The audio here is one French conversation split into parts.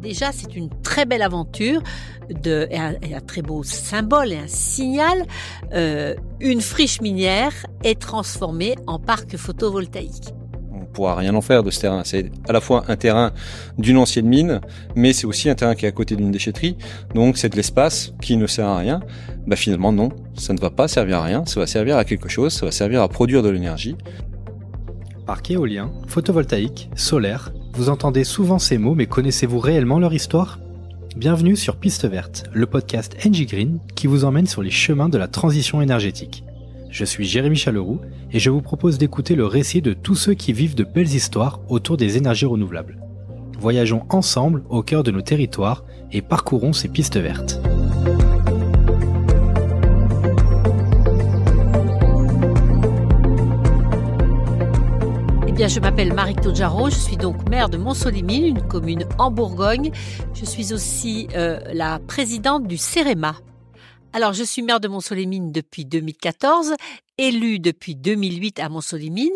Déjà, c'est une très belle aventure de, et, un, très beau symbole et un signal. Euh, une friche minière est transformée en parc photovoltaïque On ne pourra rien en faire de ce terrain. C'est à la fois un terrain d'une ancienne mine, mais c'est aussi un terrain qui est à côté d'une déchetterie. Donc c'est de l'espace qui ne sert à rien. Bah finalement non, ça ne va pas servir à rien. Ça va servir à quelque chose. Ça va servir à produire de l'énergie. Parc éolien, photovoltaïque, solaire, vous entendez souvent ces mots, mais connaissez-vous réellement leur histoire Bienvenue sur Piste Verte, le podcast NG Green qui vous emmène sur les chemins de la transition énergétique. Je suis Jérémy Chaleroux et je vous propose d'écouter le récit de tous ceux qui vivent de belles histoires autour des énergies renouvelables. Voyageons ensemble au cœur de nos territoires et parcourons ces pistes vertes. je m'appelle Marie Toudjaro, je suis donc maire de Montsolimine, une commune en Bourgogne. Je suis aussi euh, la présidente du CEREMA. Alors, je suis maire de Montsolimine depuis 2014 élue depuis 2008 à Montsolimine.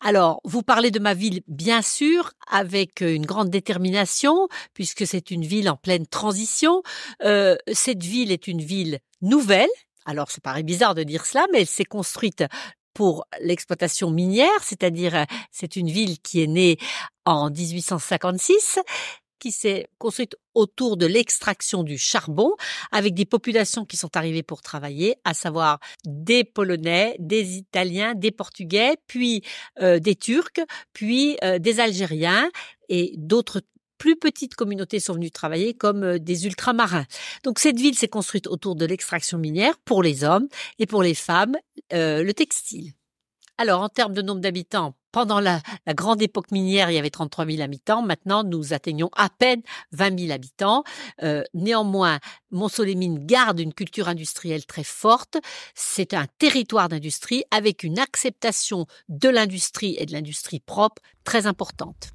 Alors, vous parlez de ma ville, bien sûr, avec euh, une grande détermination, puisque c'est une ville en pleine transition. Euh, cette ville est une ville nouvelle. Alors, ça paraît bizarre de dire cela, mais elle s'est construite pour l'exploitation minière, c'est-à-dire c'est une ville qui est née en 1856 qui s'est construite autour de l'extraction du charbon, avec des populations qui sont arrivées pour travailler, à savoir des Polonais, des Italiens, des Portugais, puis euh, des Turcs, puis euh, des Algériens et d'autres plus petites communautés sont venues travailler comme euh, des ultramarins. Donc cette ville s'est construite autour de l'extraction minière pour les hommes et pour les femmes euh, le textile. Alors en termes de nombre d'habitants, pendant la, grande époque minière, il y avait 33 000 habitants. Maintenant, nous atteignons à peine 20 000 habitants. Euh, néanmoins, mines garde une culture industrielle très forte. C'est un territoire d'industrie avec une acceptation de l'industrie et de l'industrie propre très importante.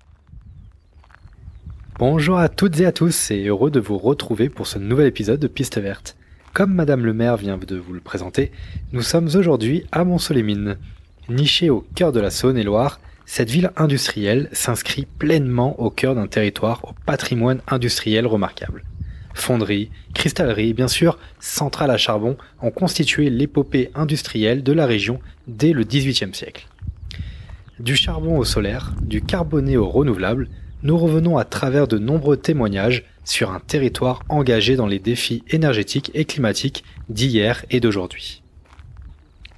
Bonjour à toutes et à tous et heureux de vous retrouver pour ce nouvel épisode de Piste Verte. Comme Madame le maire vient de vous le présenter, nous sommes aujourd'hui à mont Mines. Nichée au cœur de la Saône-et-Loire, cette ville industrielle s'inscrit pleinement au cœur d'un territoire au patrimoine industriel remarquable. Fonderies, cristalleries bien sûr centrales à charbon ont constitué l'épopée industrielle de la région dès le XVIIIe siècle. Du charbon au solaire, du carboné au renouvelable, nous revenons à travers de nombreux témoignages sur un territoire engagé dans les défis énergétiques et climatiques d'hier et d'aujourd'hui.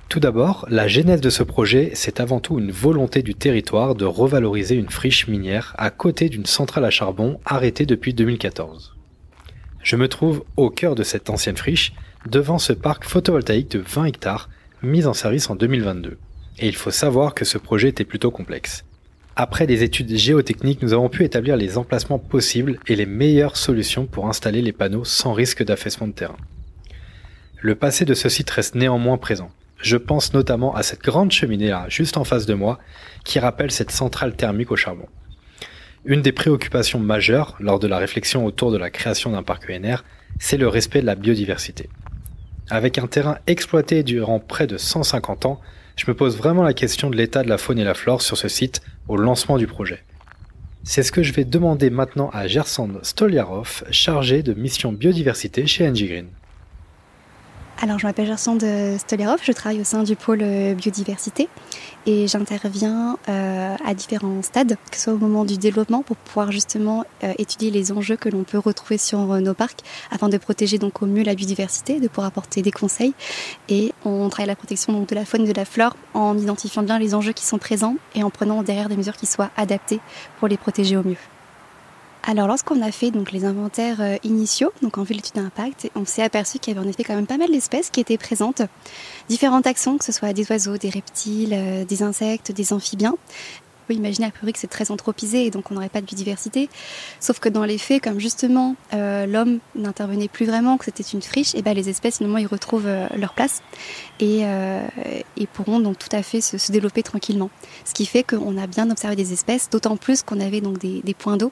Tout d'abord, la genèse de ce projet, c'est avant tout une volonté du territoire de revaloriser une friche minière à côté d'une centrale à charbon arrêtée depuis 2014. Je me trouve au cœur de cette ancienne friche, devant ce parc photovoltaïque de 20 hectares mis en service en 2022. Et il faut savoir que ce projet était plutôt complexe. Après des études géotechniques, nous avons pu établir les emplacements possibles et les meilleures solutions pour installer les panneaux sans risque d'affaissement de terrain. Le passé de ce site reste néanmoins présent. Je pense notamment à cette grande cheminée là, juste en face de moi, qui rappelle cette centrale thermique au charbon. Une des préoccupations majeures lors de la réflexion autour de la création d'un parc ENR, c'est le respect de la biodiversité. Avec un terrain exploité durant près de 150 ans, je me pose vraiment la question de l'état de la faune et la flore sur ce site au lancement du projet. C'est ce que je vais demander maintenant à Gersand Stoliarov, chargé de mission biodiversité chez NG Green. Alors, je m'appelle Gersand Stoliarov, je travaille au sein du pôle euh, biodiversité et j'interviens euh, à différents stades, que ce soit au moment du développement pour pouvoir justement euh, étudier les enjeux que l'on peut retrouver sur euh, nos parcs afin de protéger donc au mieux la biodiversité, de pouvoir apporter des conseils et on travaille la protection donc de la faune et de la flore en identifiant bien les enjeux qui sont présents et en prenant derrière des mesures qui soient adaptées pour les protéger au mieux. Alors lorsqu'on a fait donc les inventaires euh, initiaux, donc en vue de l'étude d'impact, on s'est aperçu qu'il y avait en effet quand même pas mal d'espèces qui étaient présentes, différents taxons, que ce soit des oiseaux, des reptiles, euh, des insectes, des amphibiens. Vous imaginez imaginer priori que c'est très anthropisé et donc on n'aurait pas de biodiversité. Sauf que dans les faits, comme justement euh, l'homme n'intervenait plus vraiment, que c'était une friche, et eh ben les espèces finalement ils retrouvent leur place et, et, pourront donc tout à fait se, développer tranquillement. Ce qui fait qu'on a bien observé des espèces, d'autant plus qu'on avait donc des points d'eau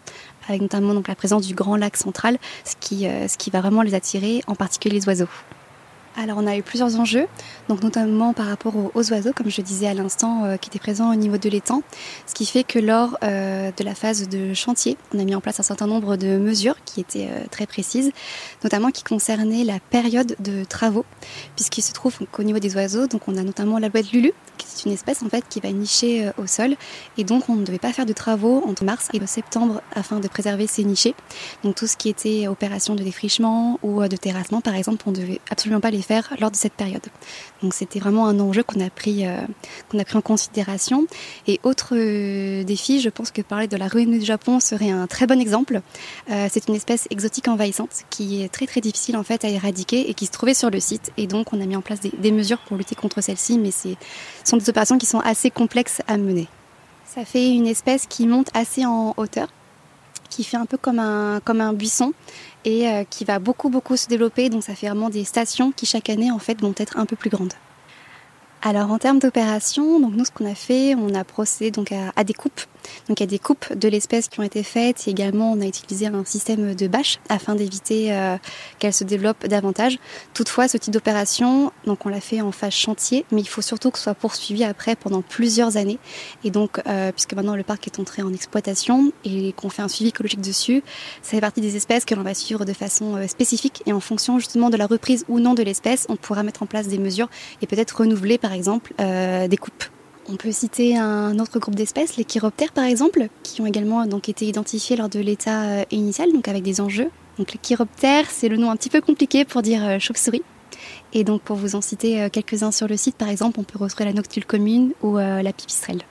avec notamment donc la présence du grand lac central, ce qui euh, va vraiment les attirer, en particulier les oiseaux. Alors on a eu plusieurs enjeux, donc notamment par rapport aux, oiseaux, comme je disais à l'instant, euh, qui étaient présents au niveau de l'étang, ce qui fait que lors euh, de la phase de chantier, on a mis en place un certain nombre de mesures qui étaient euh, très précises, notamment qui concernaient la période de travaux, puisqu'il se trouve qu'au niveau des oiseaux, donc on a notamment la boîte lulu, qui est une espèce en fait qui va nicher au sol, et donc on ne devait pas faire de travaux entre mars et septembre afin de préserver ces nichés. Donc tout ce qui était opération de défrichement ou de terrassement par exemple, on ne devait absolument pas les faire lors de cette période. Donc c'était vraiment un enjeu qu'on a, pris, euh, a pris en considération. Et autre euh, défi, je pense que parler de la ruine du Japon serait un très bon exemple. Euh, c'est une espèce exotique envahissante qui est très très difficile en fait à éradiquer et qui se trouvait sur le site. Et donc on a mis en place des, des mesures pour lutter contre celle-ci, mais ce sont des opérations qui sont assez complexes à mener. Ça fait une espèce qui monte assez en hauteur qui fait un peu comme un, comme un buisson et euh, qui va beaucoup beaucoup se développer. Donc ça fait vraiment des stations qui chaque année en fait vont être un peu plus grandes. Alors en termes d'opération, donc nous ce qu'on a fait, on a procédé donc à, à des coupes donc il y a des coupes de l'espèce qui ont été faites et également on a utilisé un système de bâche afin d'éviter euh, qu'elle se développe davantage. Toutefois, ce type d'opération, donc on l'a fait en phase chantier, mais il faut surtout que ce soit poursuivi après pendant plusieurs années. Et donc, euh, puisque maintenant le parc est entré en exploitation et qu'on fait un suivi écologique dessus, ça fait partie des espèces que l'on va suivre de façon euh, spécifique et en fonction justement de la reprise ou non de l'espèce, on pourra mettre en place des mesures et peut-être renouveler par exemple des coupes. On peut citer un autre groupe d'espèces, les chiroptères par exemple, qui ont également donc été identifiés lors de l'état euh, initial, donc avec des enjeux. Donc les chiroptères, c'est le nom un petit peu compliqué pour dire euh, chauve-souris. Et donc pour vous en citer euh, quelques-uns sur le site, par exemple, on peut retrouver la noctule commune ou la pipistrelle.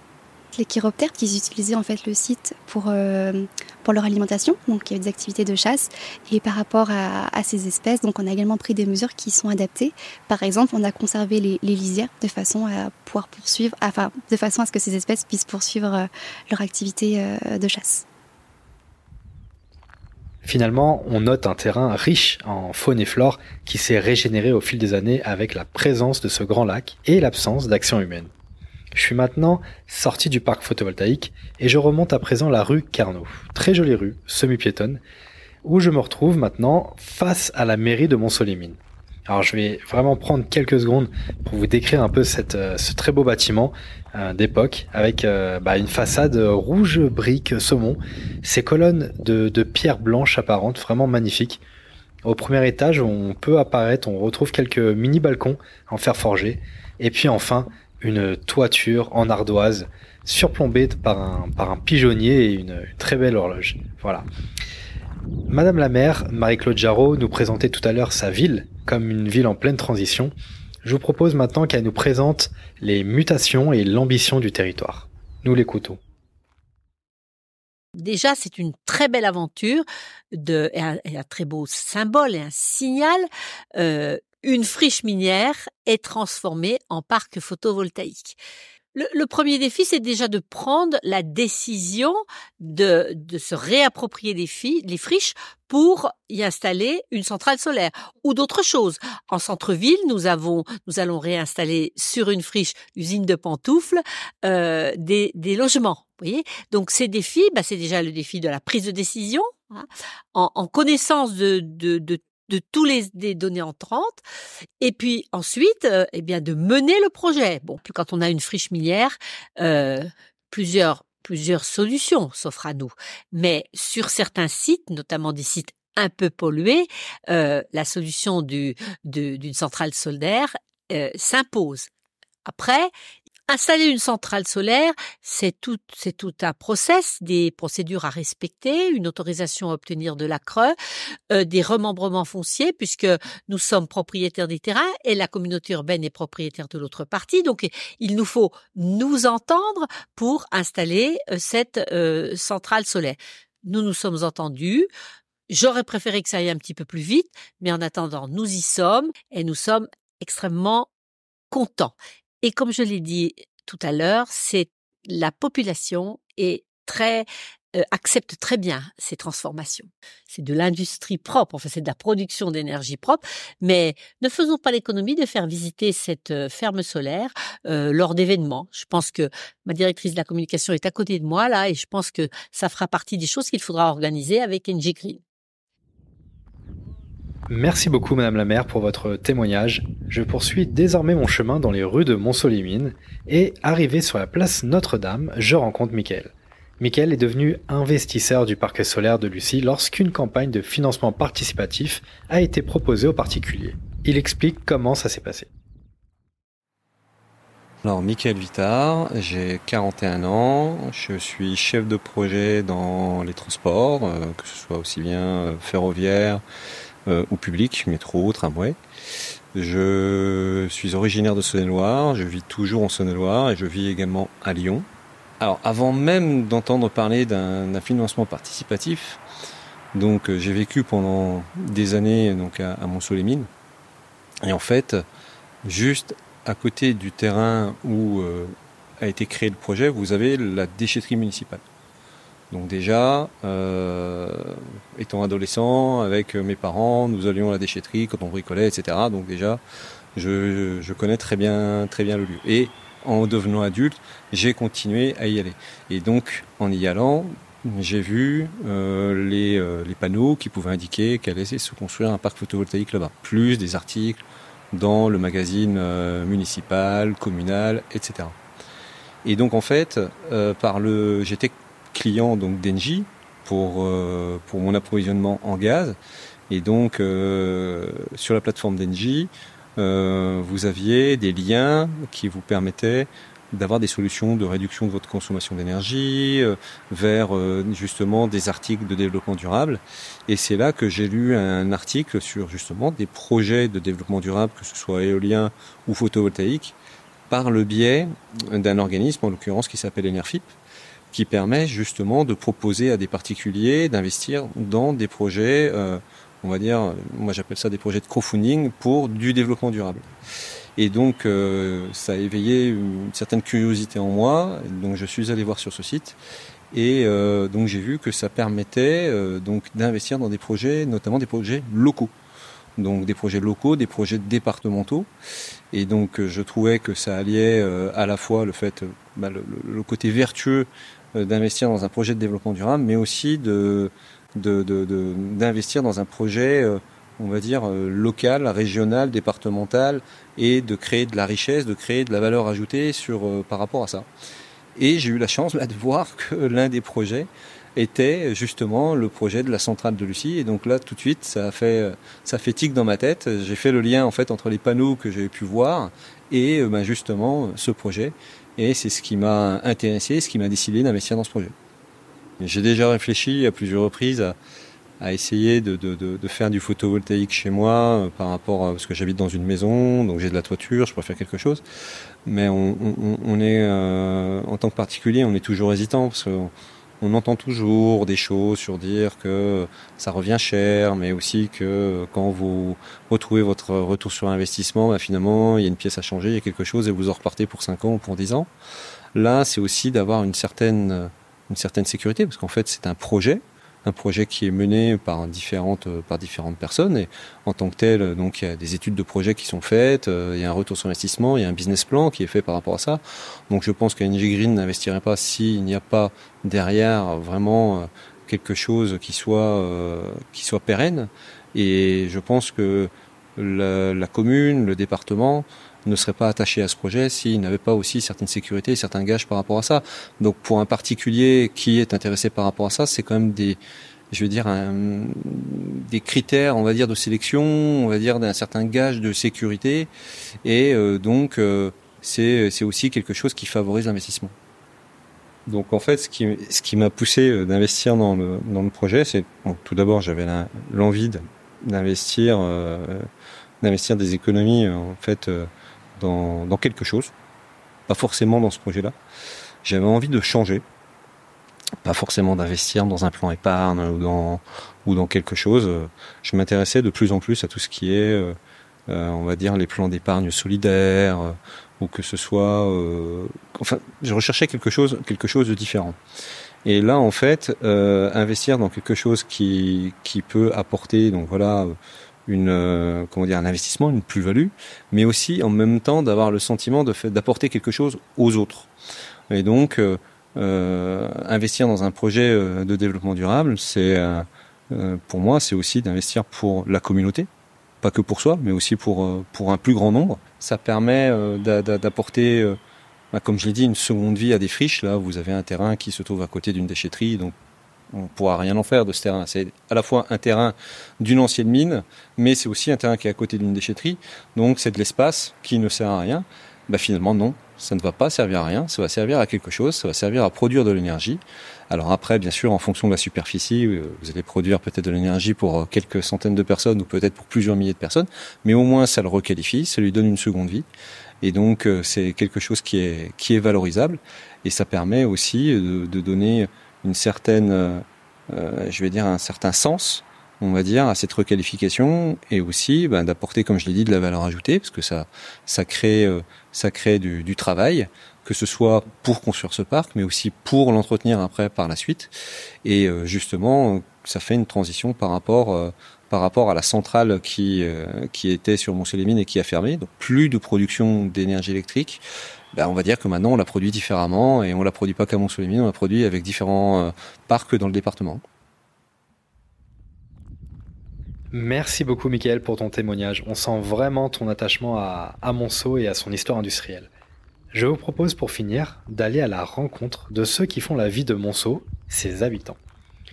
Les chiroptères qui utilisaient en fait le site pour, euh, pour leur alimentation, donc il y avait des activités de chasse. Et par rapport à, ces espèces, donc on a également pris des mesures qui sont adaptées. Par exemple, on a conservé les, lisières de façon à pouvoir poursuivre, enfin de façon à ce que ces espèces puissent poursuivre euh, leur activité euh, de chasse. Finalement, on note un terrain riche en faune et flore qui s'est régénéré au fil des années avec la présence de ce grand lac et l'absence d'action humaine. Je suis maintenant sorti du parc photovoltaïque et je remonte à présent la rue Carnot. Très jolie rue, semi-piétonne, où je me retrouve maintenant face à la mairie de mont Alors je vais vraiment prendre quelques secondes pour vous décrire un peu euh, ce très beau bâtiment euh, d'époque avec euh, bah, une façade rouge brique saumon, ces colonnes de, de pierre blanche apparentes vraiment magnifiques. Au premier étage, on peut apparaître, on retrouve quelques mini balcons en fer forgé. Et puis enfin, une toiture en ardoise surplombée par un, par un pigeonnier et une, très belle horloge. Voilà. Madame la maire, Marie-Claude Jarot, nous présentait tout à l'heure sa ville comme une ville en pleine transition. Je vous propose maintenant qu'elle nous présente les mutations et l'ambition du territoire. Nous l'écoutons. Déjà, c'est une très belle aventure de, et, un, très beau symbole et un signal euh, une friche minière est transformée en parc photovoltaïque. Le, premier défi, c'est déjà de prendre la décision de, se réapproprier les, friches pour y installer une centrale solaire ou d'autres choses. En centre-ville, nous avons, nous allons réinstaller sur une friche usine de pantoufles euh, des, logements. Vous Donc ces défis, bah, c'est déjà le défi de la prise de décision hein. en, connaissance de, de, de de tous les des données entrantes, et puis ensuite, euh, eh bien, de mener le projet. Bon, puis quand on a une friche millière euh, plusieurs plusieurs solutions s'offrent à nous, mais sur certains sites, notamment des sites un peu pollués, euh, la solution du d'une centrale solaire s'impose. Après, Installer une centrale solaire, c'est tout, c'est tout un process, des procédures à respecter, une autorisation à obtenir de la creux, euh, des remembrements fonciers, puisque nous sommes propriétaires des terrains et la communauté urbaine est propriétaire de l'autre partie. Donc, il nous faut nous entendre pour installer euh, cette euh, centrale solaire. Nous nous sommes entendus. J'aurais préféré que ça aille un petit peu plus vite, mais en attendant, nous y sommes et nous sommes extrêmement contents. Et comme je l'ai dit tout à l'heure, c'est la population est très euh, accepte très bien ces transformations. C'est de l'industrie propre, enfin c'est de la production d'énergie propre, mais ne faisons pas l'économie de faire visiter cette euh, ferme solaire euh, lors d'événements. Je pense que ma directrice de la communication est à côté de moi là et je pense que ça fera partie des choses qu'il faudra organiser avec NG Green. Merci beaucoup, Madame la maire, pour votre témoignage. Je poursuis désormais mon chemin dans les rues de Montsolimines et, arrivé sur la place Notre-Dame, je rencontre Mickaël. Mickaël est devenu investisseur du parc solaire de Lucie lorsqu'une campagne de financement participatif a été proposée aux particuliers. Il explique comment ça s'est passé. Alors, Mickaël Vitard, j'ai 41 ans, je suis chef de projet dans les transports, euh, que ce soit aussi bien euh, ferroviaire, euh, au public, métro, tramway. Je suis originaire de Saône-et-Loire, je vis toujours en Saône-et-Loire et je vis également à Lyon. Alors avant même d'entendre parler d'un financement participatif, donc euh, j'ai vécu pendant des années donc à, à les mines Et en fait, juste à côté du terrain où euh, a été créé le projet, vous avez la déchetterie municipale. Donc déjà, euh, étant adolescent, avec euh, mes parents, nous allions à la déchetterie quand on bricolait, etc. Donc déjà, je, connais très bien, très bien le lieu. Et en devenant adulte, j'ai continué à y aller. Et donc, en y allant, j'ai vu euh, les, panneaux qui pouvaient indiquer qu'elle allait se construire un parc photovoltaïque là-bas, plus des articles dans le magazine municipal, communal, etc. Et donc en fait, par le, j'étais client donc d'Engie pour, euh, pour mon approvisionnement en gaz. Et donc, euh, sur la plateforme d'Engie, euh, vous aviez des liens qui vous permettaient d'avoir des solutions de réduction de votre consommation d'énergie vers justement des articles de développement durable. Et c'est là que j'ai lu un article sur justement des projets de développement durable, que ce soit éolien ou photovoltaïque, par le biais d'un organisme, en l'occurrence qui s'appelle Enerfip, qui permet justement de proposer à des particuliers d'investir dans des projets, euh, on va dire, moi j'appelle ça des projets de crowdfunding pour du développement durable. Et donc euh, ça a éveillé une certaine curiosité en moi, donc je suis allé voir sur ce site et euh, donc j'ai vu que ça permettait donc d'investir dans des projets, notamment des projets locaux donc des projets locaux, des projets départementaux. Et donc je trouvais que ça alliait à la fois le fait, bah, le, côté vertueux euh, d'investir dans un projet de développement durable, mais aussi de, d'investir dans un projet, euh, on va dire, euh, local, régional, départemental, et de créer de la richesse, de créer de la valeur ajoutée sur, par rapport à ça. Et j'ai eu la chance de voir que l'un des projets était justement le projet de la centrale de Lucie. Et donc là, tout de suite, ça a fait, ça fait tic dans ma tête. J'ai fait le lien en fait entre les panneaux que j'avais pu voir et ben, justement ce projet et c'est ce qui m'a intéressé, ce qui m'a décidé d'investir dans ce projet. J'ai déjà réfléchi à plusieurs reprises à, essayer de, faire du photovoltaïque chez moi euh, par rapport à, parce que j'habite dans une maison, donc j'ai de la toiture, je pourrais faire quelque chose. Mais on, est, euh, en tant que particulier, on est toujours hésitant parce que on entend toujours des choses sur dire que ça revient cher, mais aussi que quand vous retrouvez votre retour sur investissement, bah, finalement, il y a une pièce à changer, il y a quelque chose, et vous en repartez pour 5 ans ou pour 10 ans. Là, c'est aussi d'avoir une certaine, une certaine sécurité, parce qu'en fait, c'est un projet un projet qui est mené par différentes, euh, par différentes personnes. Et en tant que tel, euh, donc, il y a des études de projet qui sont faites, euh, il y a un retour sur investissement, il y a un business plan qui est fait par rapport à ça. Donc, je pense NG Green n'investirait pas s'il n'y a pas derrière vraiment quelque chose qui soit, qui soit pérenne. Et je pense que la commune, le département, ne serait pas attaché à ce projet s'il n'avait pas aussi certaines sécurités et certains gages par rapport à ça. Donc pour un particulier qui est intéressé par rapport à ça, c'est quand même des je veux dire des critères, on va dire de sélection, on va dire d'un certain gage de sécurité et euh, donc euh, c'est c'est aussi quelque chose qui favorise l'investissement. Donc en fait, ce qui, ce qui m'a poussé euh, d'investir dans le, dans le projet, c'est tout d'abord j'avais l'envie d'investir d'investir des économies en fait dans, quelque chose, pas forcément dans ce projet-là. J'avais envie de changer, pas forcément d'investir dans un plan épargne ou dans, ou dans quelque chose. Je m'intéressais de plus en plus à tout ce qui est, euh, euh, on va dire, les plans d'épargne solidaire, euh, ou que ce soit... enfin, je recherchais quelque chose, quelque chose de différent. Et là, en fait, investir dans quelque chose qui, qui peut apporter, donc voilà, une euh, comment dire un investissement, une plus-value, mais aussi en même temps d'avoir le sentiment de d'apporter quelque chose aux autres. Et donc euh, euh, investir dans un projet de développement durable, c'est pour moi c'est aussi d'investir pour la communauté, pas que pour soi, mais aussi pour pour un plus grand nombre. Ça permet d'apporter bah, comme je l'ai dit, une seconde vie à des friches. Là, vous avez un terrain qui se trouve à côté d'une déchetterie, donc on ne pourra rien en faire de ce terrain. C'est à la fois un terrain d'une ancienne mine, mais c'est aussi un terrain qui est à côté d'une déchetterie. Donc c'est de l'espace qui ne sert à rien. Bah, finalement, non, ça ne va pas servir à rien, ça va servir à quelque chose, ça va servir à produire de l'énergie. Alors après, bien sûr, en fonction de la superficie, euh, vous allez produire peut-être de l'énergie pour euh, quelques centaines de personnes ou peut-être pour plusieurs milliers de personnes, mais au moins ça le requalifie, ça lui donne une seconde vie. Et donc euh, c'est quelque chose qui est, qui est valorisable et ça permet aussi de, de donner une certaine, euh, euh, je vais dire, un certain sens, on va dire, à cette requalification et aussi ben, d'apporter, comme je l'ai dit, de la valeur ajoutée, parce que ça, ça crée, euh, ça crée du, travail, que ce soit pour construire ce parc, mais aussi pour l'entretenir après par la suite. Et justement, ça fait une transition par rapport par rapport à la centrale qui, qui était sur mont et qui a fermé. Donc plus de production d'énergie électrique, bah, on va dire que maintenant on la produit différemment et on la produit pas qu'à Monceau-les-Mines, on la produit avec différents euh, parcs dans le département. Merci beaucoup Mickaël pour ton témoignage. On sent vraiment ton attachement à, à Monceau et à son histoire industrielle. Je vous propose pour finir d'aller à la rencontre de ceux qui font la vie de Monceau, ses habitants.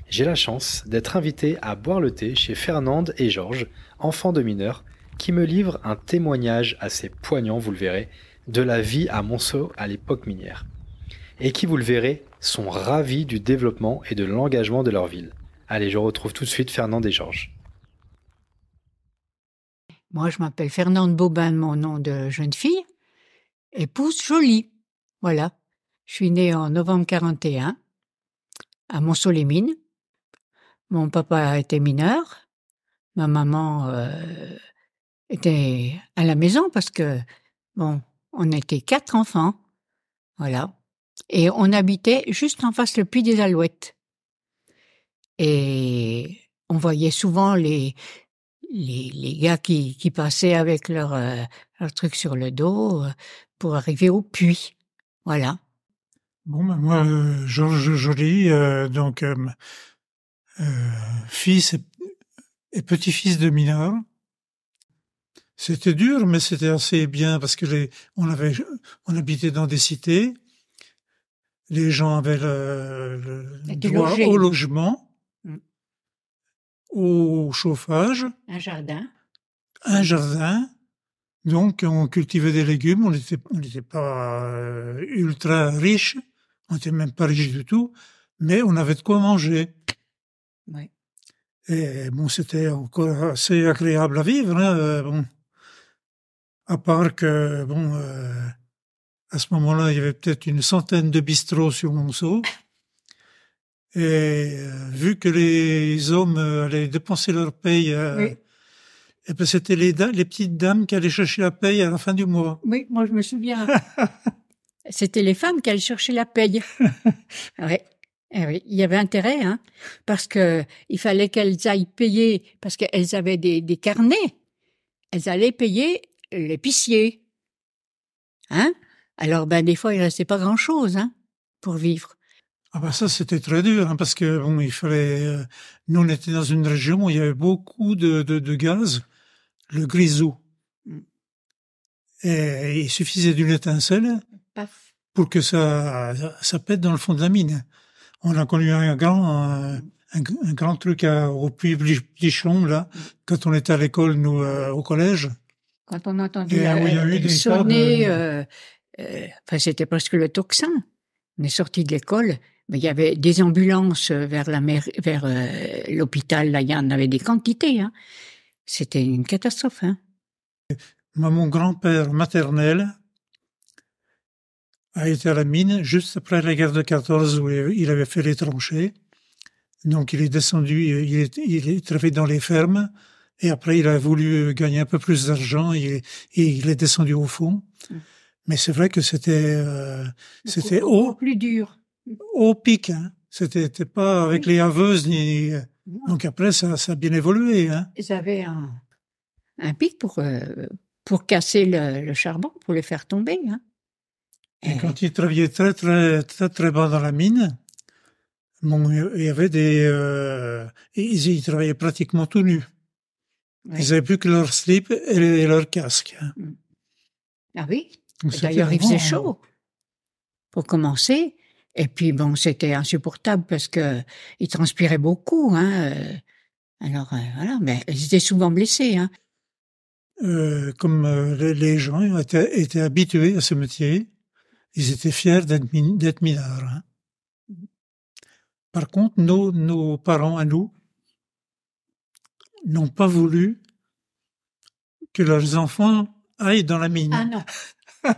J'ai la chance d'être invité à boire le thé chez Fernande et Georges, enfants de mineurs, qui me livrent un témoignage assez poignant, vous le verrez, de la vie à Monceau à l'époque minière, et qui, vous le verrez, sont ravis du développement et de l'engagement de leur ville. Allez, je retrouve tout de suite Fernand et Georges. Moi, je m'appelle Fernande Bobin, mon nom de jeune fille, épouse jolie. Voilà. Je suis née en novembre 41 à Monceau-les-Mines. Mon papa était mineur. Ma maman euh, était à la maison parce que, bon, on était quatre enfants. Voilà. Et on habitait juste en face le puits des Alouettes. Et on voyait souvent les, les, gars qui, passaient avec euh, leur, truc sur le dos euh, pour arriver au puits. Voilà. Bon, ben moi, Georges euh, Joly, donc fils et, petit-fils de mineur, c'était dur, mais c'était assez bien parce que les, on avait, on habitait dans des cités. Les gens avaient le, droit au logement, au chauffage. Un jardin. Un jardin. Donc, on cultivait des légumes. On n'était on pas euh, ultra riche. On n'était même pas riche du tout. Mais on avait de quoi manger. Oui. Et bon, c'était encore assez agréable à vivre. Hein, euh, à part que, bon, euh, à ce moment-là, il y avait peut-être une centaine de bistrots sur Monceau. Et euh, vu que les hommes euh, allaient dépenser leur paye, et puis eh ben, c'était les, petites dames qui allaient chercher la paye à la fin du mois. Oui, moi je me souviens. c'était les femmes qui allaient chercher la paye. Eh oui, il y avait intérêt, hein, parce que il fallait qu'elles aillent payer, parce qu'elles avaient des carnets. Elles allaient payer l'épicier. Hein Alors, ben, des fois, il restait pas grand-chose hein, pour vivre. Ah ben ça, c'était très dur, hein, parce que bon, il euh, nous, on était dans une région où il y avait beaucoup de, gaz, le grisou. Et il suffisait d'une étincelle pour que ça, ça pète dans le fond de la mine. On a connu un grand, un, grand truc au puy Blichon, là, mm. quand on était à l'école, nous, euh, au collège. Quand on entendait a sonner, euh, euh, c'était presque le toxin. On est sorti de l'école, mais il y avait des ambulances vers euh, l'hôpital. Là, il y en avait des quantités. Hein. C'était une catastrophe. Hein. Mon grand-père maternel a été à la mine juste après la guerre de 14 où il avait fait les tranchées. Donc il est descendu, il est, il est dans les fermes et après, il a voulu euh, gagner un peu plus d'argent et, il est descendu au fond. Hum. Mais c'est vrai que c'était euh, c'était haut, plus dur, au pic. Hein. C'était pas avec les aveuses. ni. Donc après, ça, ça a bien évolué. Hein. Ils avaient un, un pic pour euh, pour casser le, le, charbon, pour le faire tomber. Hein. Et, quand ils travaillaient très très très très bas dans la mine, bon, il y avait des euh, ils travaillaient pratiquement tout nus. Ils n'avaient plus que leur slip et, leur casque. Hein. Mm. Ah oui D'ailleurs, il faisait chaud, hein. pour commencer. Et puis, bon, c'était insupportable parce que ils transpiraient beaucoup. Hein, euh. Alors, euh, voilà, mais ils étaient souvent blessés. Euh, comme les gens étaient, habitués à ce métier, ils étaient fiers d'être mineurs. Mm. Par contre, nos parents à nous, n'ont pas voulu que leurs enfants aillent dans la mine. Ah non.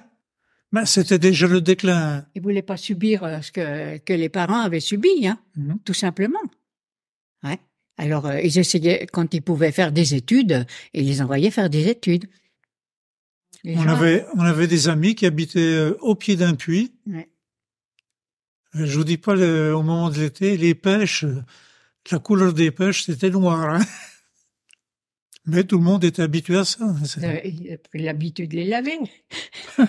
Ben, c'était déjà le déclin. Ils voulaient pas subir euh, ce que, les parents avaient subi, hein, mhm. tout simplement. Alors, euh, ils essayaient, quand ils pouvaient faire des études, ils les envoyaient faire des études. Hein. on, avait, des amis qui habitaient euh, au pied d'un puits. Ouais. je vous dis pas, au moment de l'été, les pêches, la couleur des pêches, c'était noire. Hein. Mais tout le monde est habitué à ça. Hein, euh, l'habitude de les laver.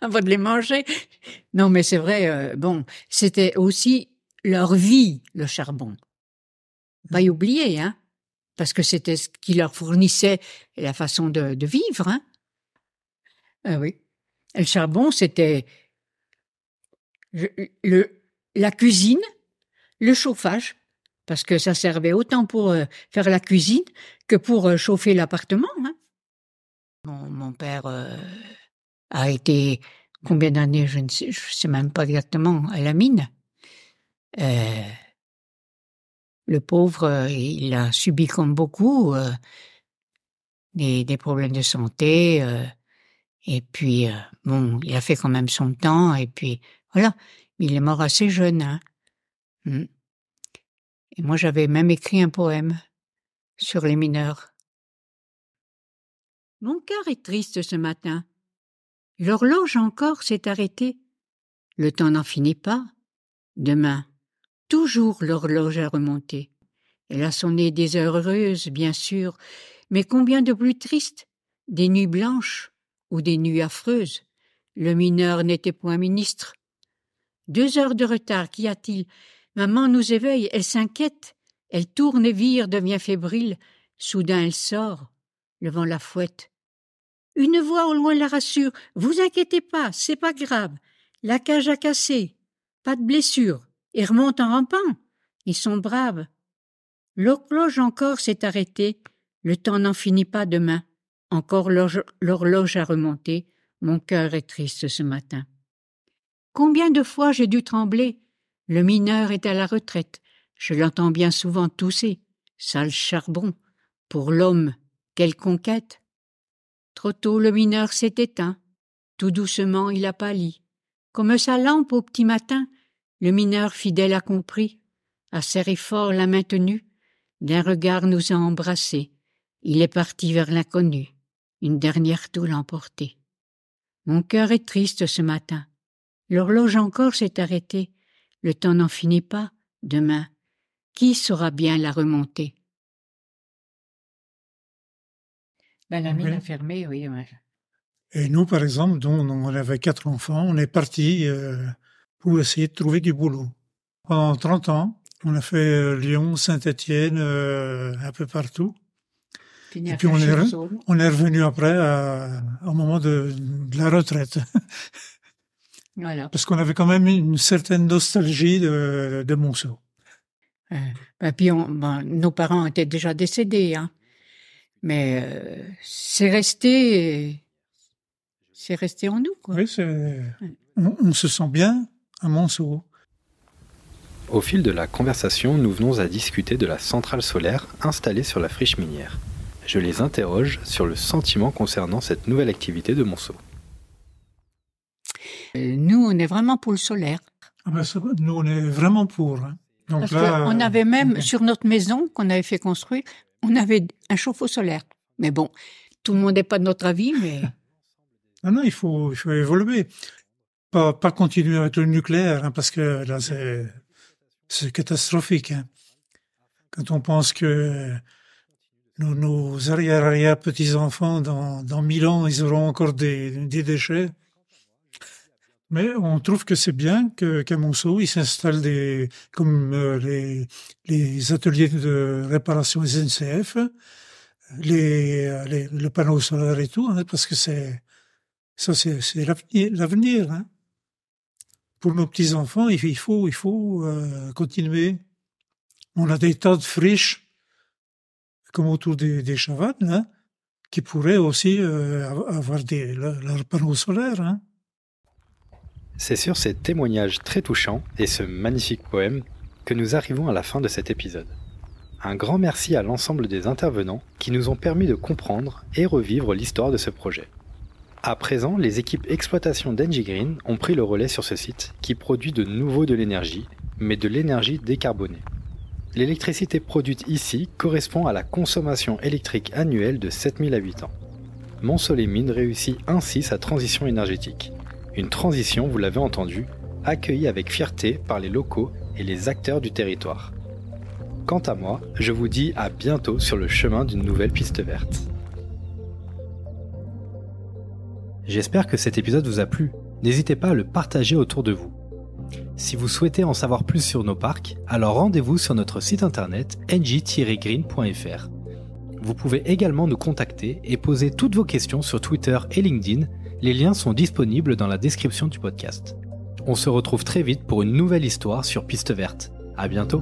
Avant de les manger. Non, mais c'est vrai, euh, bon, c'était aussi leur vie, le charbon. Pas y mmh. oublier, hein. Parce que c'était ce qui leur fournissait la façon de, vivre, hein. ah oui. le charbon, c'était le, la cuisine, le chauffage parce que ça servait autant pour euh, faire la cuisine que pour euh, chauffer l'appartement. Hein. Mon, père euh, a été combien d'années, je ne sais, je sais même pas exactement, à la mine. le pauvre, il a subi comme beaucoup des, des, problèmes de santé. et puis, bon, il a fait quand même son temps. Et puis, voilà, il est mort assez jeune. Hein. Mmh. Et moi, j'avais même écrit un poème sur les mineurs. Mon cœur est triste ce matin. L'horloge encore s'est arrêtée. Le temps n'en finit pas. Demain, toujours l'horloge a remonté. Elle a sonné des heures heureuses, bien sûr, mais combien de plus tristes, des nuits blanches ou des nuits affreuses. Le mineur n'était point ministre. Deux heures de retard, qu'y a-t-il Maman nous éveille, elle s'inquiète, elle tourne et vire, devient fébrile. Soudain elle sort, levant la fouette. Une voix au loin la rassure. Vous inquiétez pas, c'est pas grave. La cage a cassé. Pas de blessure. Et remonte en rampant. Ils sont braves. L'horloge encore s'est arrêtée. Le temps n'en finit pas demain. Encore l'horloge a remonté. Mon cœur est triste ce matin. Combien de fois j'ai dû trembler le mineur est à la retraite. Je l'entends bien souvent tousser. Sale charbon. Pour l'homme, quelle conquête. Trop tôt le mineur s'est éteint. Tout doucement il a pâli. Comme sa lampe au petit matin, le mineur fidèle a compris, a serré fort la main tenue, d'un regard nous a embrassés. Il est parti vers l'inconnu, une dernière toule emportée. Mon cœur est triste ce matin. L'horloge encore s'est arrêtée. Le temps n'en finit pas, demain. Qui saura bien la remonter ben, La mine a fermé, oui. Et nous, par exemple, dont on avait quatre enfants, on est parti euh, pour essayer de trouver du boulot. Pendant 30 ans, on a fait euh, Lyon, Saint-Étienne, euh, un peu partout. Et puis on est, revenu après, au moment de la retraite. Parce qu'on avait quand même une certaine nostalgie de, Monceau. Euh, bah, puis nos parents étaient déjà décédés, hein. mais euh, c'est resté, c'est resté en nous. Oui, on, on se sent bien à Monceau. Au fil de la conversation, nous venons à discuter de la centrale solaire installée sur la friche minière. Je les interroge sur le sentiment concernant cette nouvelle activité de Monceau on est vraiment pour le solaire. Ah ben, nous, on est vraiment pour. Hein. on avait même, euh, sur notre maison qu'on avait fait construire, on avait un chauffe-eau solaire. Mais bon, tout le monde n'est pas de notre avis, mais... Ah non, il faut, évoluer. Pas, pas continuer avec le nucléaire, hein, parce que là, c'est catastrophique. Hein. Quand on pense que nos, nos arrière-arrière petits-enfants, dans, dans mille ans, ils auront encore des déchets, mais on trouve que c'est bien que qu'à Monceau, il s'installe des comme euh, les, les ateliers de réparation SNCF, euh, les, le panneau solaire et tout, hein, parce que c'est ça c'est l'avenir. Hein. Pour nos petits enfants, il faut il faut euh, continuer. On a des tas de friches comme autour des, chavannes, hein, qui pourraient aussi avoir des leurs leur panneaux solaires. C'est sur ces témoignages très touchants et ce magnifique poème que nous arrivons à la fin de cet épisode. Un grand merci à l'ensemble des intervenants qui nous ont permis de comprendre et revivre l'histoire de ce projet. À présent, les équipes exploitation d'Engie Green ont pris le relais sur ce site qui produit de nouveau de l'énergie, mais de l'énergie décarbonée. L'électricité produite ici correspond à la consommation électrique annuelle de 7000 habitants. monceau réussit ainsi sa transition énergétique une transition, vous l'avez entendu, accueillie avec fierté par les locaux et les acteurs du territoire. Quant à moi, je vous dis à bientôt sur le chemin d'une nouvelle piste verte. J'espère que cet épisode vous a plu. N'hésitez pas à le partager autour de vous. Si vous souhaitez en savoir plus sur nos parcs, alors rendez-vous sur notre site internet ng-green.fr. Vous pouvez également nous contacter et poser toutes vos questions sur Twitter et LinkedIn les liens sont disponibles dans la description du podcast. On se retrouve très vite pour une nouvelle histoire sur Piste Verte. À bientôt!